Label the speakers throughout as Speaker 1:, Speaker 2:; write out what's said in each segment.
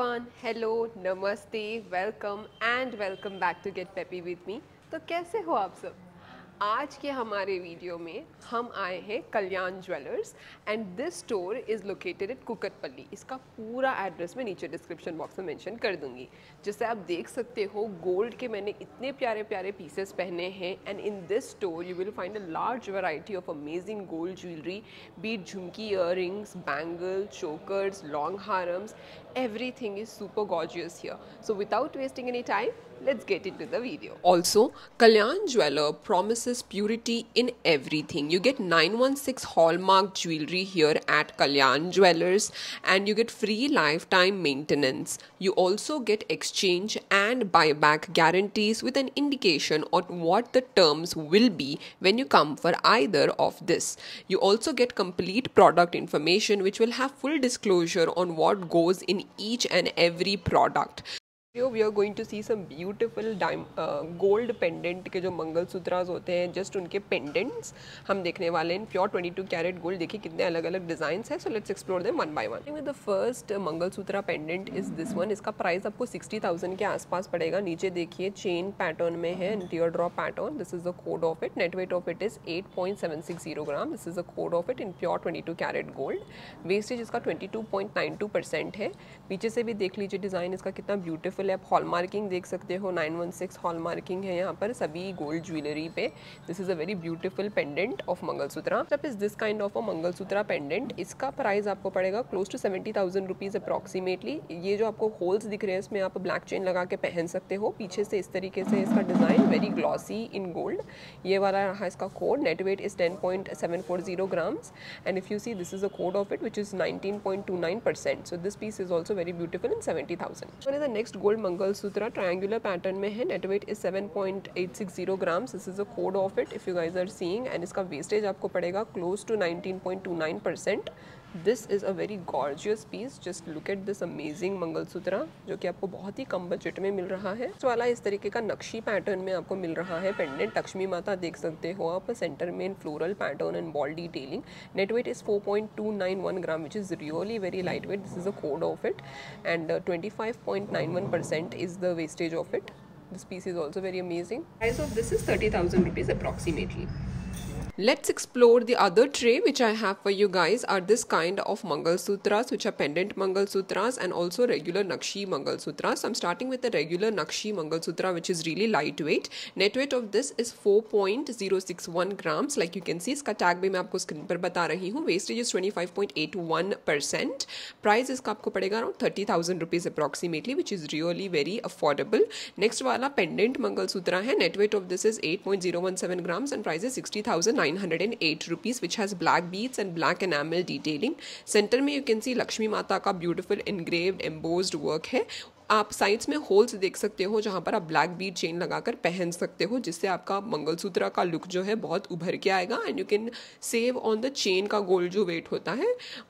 Speaker 1: Everyone hello नमस्ते welcome and welcome back to get peppy with me तो कैसे हो आप सब आज के हमारे वीडियो में हम आए हैं Kalyan jewellers and this store is located at Kukatpally इसका पूरा एड्रेस मैं नीचे डिस्क्रिप्शन बॉक्स में मेंशन कर दूंगी जैसे आप देख सकते हो गोल्ड के मैंने इतने प्यारे प्यारे पीसेस पहने हैं and in this store you will find a large variety of amazing gold jewellery be it jhumki ear bangle chokers long हारम्स everything is super gorgeous here so without wasting any time Let's get into the video. Also, Kalyan Jeweler promises purity in everything. You get 916 Hallmark jewelry here at Kalyan Jewelers and you get free lifetime maintenance. You also get exchange and buyback guarantees with an indication on what the terms will be when you come for either of this. You also get complete product information which will have full disclosure on what goes in each and every product. We are going to see some beautiful dime gold pendant के जो मंगलसूत्राज होते हैं just उनके pendants हम देखने वाले हैं pure 22 carat gold देखिए कितने अलग अलग डिजाइन हैं so let's explore them one by one the first mangalsutra pendant is this one इसका प्राइस आपको सिक्सटी थाउजेंड के आसपास पड़ेगा नीचे देखिए चेन पैटर्न में है tear drop pattern this is the code of it net weight of it is eight point seven six zero gram this is the code of it in pure twenty two carat gold wastage इसका twenty two point nine two percent है पीछे से भी देख लीजिए design इसका कितना beautiful पहले आप हॉल मार्किंग देख सकते हो 916 हॉल मार्किंग है यहाँ पर सभी गोल्ड ज्वेलरी पे this is a very beautiful pendant of mangalsutra step is this kind of a mangalsutra pendant इसका प्राइस आपको पड़ेगा close to seventy thousand rupees approximately ये जो आपको होल्स दिख रहे हैं इसमें आप ब्लैक चेन लगा के पहन सकते हो पीछे से इस तरीके से इसका design very glossy in gold ये वाला रहा इसका code net weight is ten point seven four zero grams and if you see this is a code of it which is nineteen point two nine percent so this piece is also very beautiful in seventy thousand next gold gold mangalsutra triangular pattern में है net weight is 7.860 point eight six zero grams this is a code of it if you guys are seeing and इसका wastage आपको पड़ेगा close to nineteen point two nine percent this is a very gorgeous piece just look at this amazing mangalsutra जो कि आपको बहुत ही कम budget में मिल रहा है इस वाला इस तरीके का नक्शी पैटर्न में आपको मिल रहा है पेंडेंट लक्ष्मी माता देख सकते हो आप सेंटर में floral pattern and ball detailing net weight is four point two nine one gram which is really very light weight this is a code of it and twenty five point nine one percent is the wastage of it this piece is also very amazing price of this is thirty thousand rupees approximately Let's explore the other tray which I have for you guys are this kind of Mangal Sutras which are pendant Mangal Sutras and also regular Nakshi Mangal Sutras. I'm starting with the regular Nakshi Mangal Sutra which is really lightweight. Net weight of this is 4.061 grams. Like you can see इसका tag भी मैं आपको screen पर बता रही हूँ. Wastage is 25.81 percent. Price is आपको पड़ेगा around 30,000 rupees approximately which is really very affordable. Next वाला pendant Mangal Sutra है. Net weight of this is 8.017 grams and price is 60,000 908 rupees which has black beads and black enamel detailing center mein you can see lakshmi mata ka beautiful engraved embossed work hai आप sides में holes देख सकते हो जहाँ पर आप black Beed chain लगाकर पहन सकते हो जिससे आपका मंगलसूत्र का लुक जो है बहुत उभर के आएगा and you can save on the chain का गोल्ड जो वेट होता है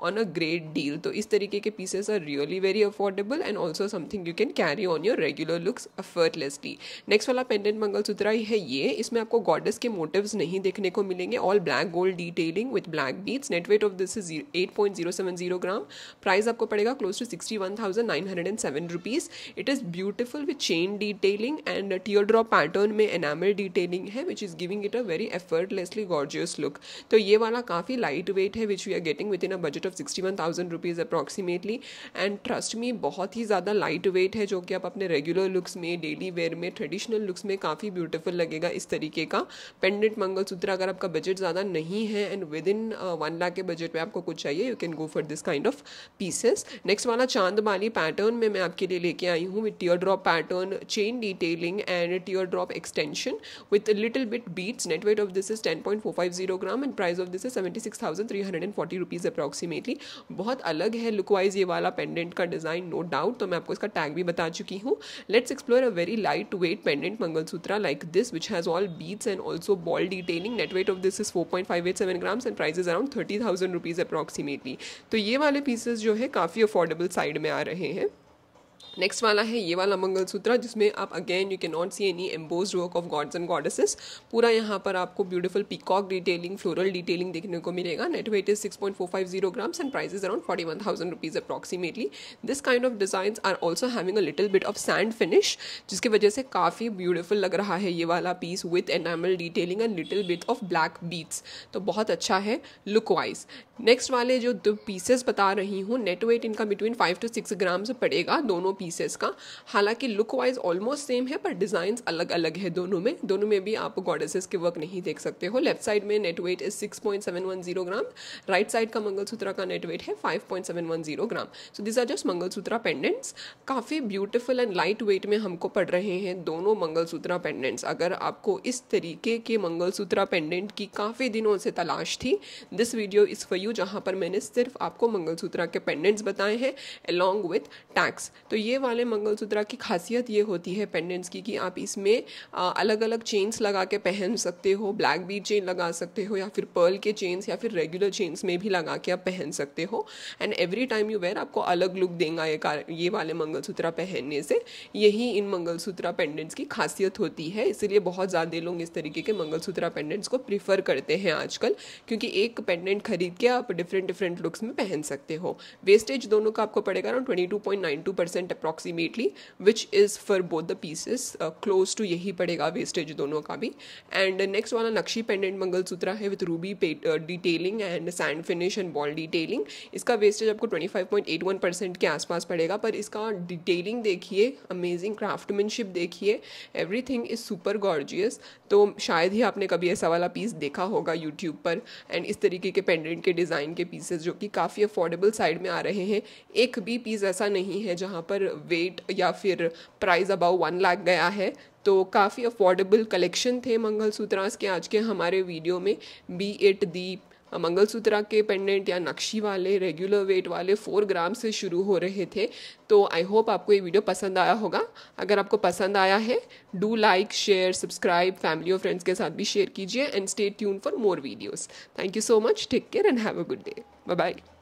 Speaker 1: ऑन अ ग्रेट डील तो इस तरीके के pieces are really very affordable and also something you can carry on your regular looks effortlessly next वाला पेंडेंट मंगलसूत्र है ये इसमें आपको गॉडेस के मोटिव नहीं देखने को मिलेंगे all black gold detailing with black beads net weight of this is eight point zero seven zero gram price आपको पड़ेगा close to sixty one thousand nine hundred and seven rupees it is beautiful with chain detailing and tear drop pattern में enamel detailing है which is giving it a very effortlessly gorgeous look तो ये वाला काफ़ी light weight है which we are getting with in a budget of sixty one thousand rupees approximately and trust me बहुत ही ज़्यादा लाइट वेट है जो कि आप अपने रेगुलर लुक्स में डेली वेयर में ट्रेडिशनल लुक्स में काफ़ी ब्यूटिफुल लगेगा इस तरीके का पेंडेंट मंगलसूत्र अगर आपका बजट ज़्यादा नहीं है and within one lakh के बजट में आपको कुछ चाहिए you can go for this kind of pieces next वाला चांद बाली पैटर्न में मैं आपके लिए लेके लेके आई हूँ with tear drop pattern chain detailing and tear drop extension with little bit beads net weight of this is ten point four five zero gram and price of this is seventy six thousand three hundred and forty rupees approximately बहुत अलग है look wise ये वाला pendant का design no doubt तो मैं आपको इसका टैग भी बता चुकी हूँ let's explore a very light weight pendant mangalsutra like this which has all beads and also ball detailing net weight of this is four point five eight seven grams and price is around thirty thousand rupees approximately तो ये वाले pieces जो है काफ़ी affordable side में आ रहे हैं next वाला है ये वाला मंगलसूत्र जिसमें आप again you can not see any embossed work of gods and goddesses पूरा यहाँ पर आपको beautiful peacock detailing floral detailing देखने को मिलेगा net weight is six point four five zero grams and price is around forty one thousand rupees approximately this kind of design are also having a little bit of sand finish जिसकी वजह से काफ़ी beautiful लग रहा है ये वाला piece with enamel detailing and little bit of black beads तो बहुत अच्छा है लुक वाइज नेक्स्ट वाले जो दो पीसेस बता रही हूँ नेट वेट इनका between five to six grams पड़ेगा दोनों पीस पीसेस का हालांकि लुक वाइज ऑलमोस्ट सेम है पर डिज़ाइन अलग अलग है दोनों में दोनों में भी आप गॉडेसेस के वर्क नहीं देख सकते हो लेफ्ट साइड में net weight is six point seven one zero gram right side का मंगलसूत्र का नेट वेट है five point seven one zero gram so this are just mangalsutra pendants काफ़ी ब्यूटिफुल एंड लाइट वेट में हमको पड़ रहे हैं दोनों मंगलसूत्र पेंडेंट्स अगर आपको इस तरीके के मंगलसूत्र पेंडेंट की काफ़ी दिनों से तलाश थी this video is for you जहाँ पर मैंने सिर्फ आपको मंगलसूत्र के पेंडेंट्स बताए हैं अलॉन्ग विथ टैक्स तो ये वाले मंगलसूत्रा की खासियत ये होती है पेंडेंट्स की कि आप इसमें अलग अलग चेन्स लगा के पहन सकते हो ब्लैक बीट चेन लगा सकते हो या फिर पर्ल के चेन्स या फिर रेगुलर चेन्स में भी लगा के आप पहन सकते हो and every time you wear आपको अलग लुक देगा ये ये वाले मंगलसूत्रा पहनने से यही इन मंगलसूत्रा पेंडेंट्स की खासियत होती है इसीलिए बहुत ज़्यादा लोग इस तरीके के मंगलसूत्रा पेंडेंट्स को प्रीफर करते हैं आजकल क्योंकि एक पेंडेंट खरीद के आप डिफरेंट डिफरेंट लुक्स में पहन सकते हो वेस्टेज दोनों का आपको पड़ेगा ना twenty two point nine two percent approximately which is for both the pieces close to यही पड़ेगा वेस्टेज दोनों का भी एंड नेक्स्ट वाला नक्शी पेंडेंट मंगलसूत्र है with ruby detailing and sand finish and ball detailing इसका वेस्टेज आपको twenty five point eight one percent के आसपास पड़ेगा पर इसका डिटेलिंग देखिए अमेजिंग क्राफ्टमैनशिप देखिए everything is super gorgeous तो शायद ही आपने कभी ऐसा वाला पीस देखा होगा यूट्यूब पर एंड इस तरीके के पेंडेंट के डिज़ाइन के पीसेज जो कि काफ़ी अफोर्डेबल साइड में आ रहे हैं एक भी पीस ऐसा नहीं है जहाँ पर वेट या फिर प्राइस अबाउ वन लाख गया है तो काफ़ी अफोर्डेबल कलेक्शन थे मंगलसूत्रास के आज के हमारे वीडियो में बी एट दी मंगलसूत्रा के पेंडेंट या नक्शी वाले रेगुलर वेट वाले फोर ग्राम से शुरू हो रहे थे तो आई होप आपको ये वीडियो पसंद आया होगा अगर आपको पसंद आया है do like share subscribe family और फ्रेंड्स के साथ भी शेयर कीजिए and stay tune for more videos thank you so much take care and have a good day bye bye